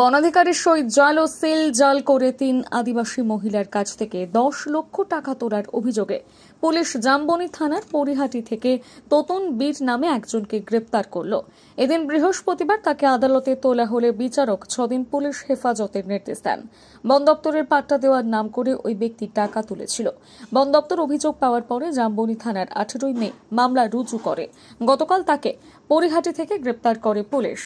বনাধিকারের সহিত জল ও সেল জাল করে তিন আদিবাসী মহিলার কাছ থেকে দশ লক্ষ টাকা তোলার অভিযোগে পুলিশ জামবনি থানার পরিহাটি থেকে তোতন বীর নামে একজনকে গ্রেপ্তার করল এদিন বৃহস্পতিবার তাকে আদালতে তোলা হলে বিচারক ছদিন পুলিশ হেফাজতের নির্দেশ দেন বন দপ্তরের পাট্টা দেওয়ার নাম করে ওই ব্যক্তি টাকা তুলেছিল বন দপ্তর অভিযোগ পাওয়ার পরে জামবনি থানার আঠেরোই মে মামলা রুজু করে গতকাল তাকে পরিহাটি থেকে গ্রেপ্তার করে পুলিশ